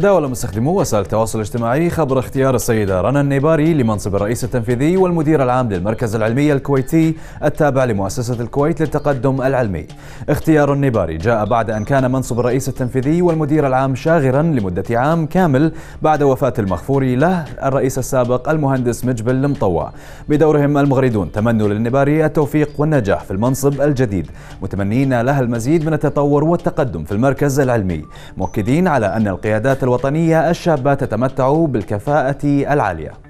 تداول مستخدمو وسائل التواصل الاجتماعي خبر اختيار السيدة رنا النيباري لمنصب الرئيس التنفيذي والمدير العام للمركز العلمي الكويتي التابع لمؤسسة الكويت للتقدم العلمي اختيار النيباري جاء بعد أن كان منصب الرئيس التنفيذي والمدير العام شاغرا لمدة عام كامل بعد وفاة المغفور له الرئيس السابق المهندس مجبل المطوع بدورهم المغردون تمنوا للنيباري التوفيق والنجاح في المنصب الجديد متمنين له المزيد من التطور والتقدم في المركز العلمي مؤكدين على أن القيادات الوطنية الشابة تتمتع بالكفاءة العالية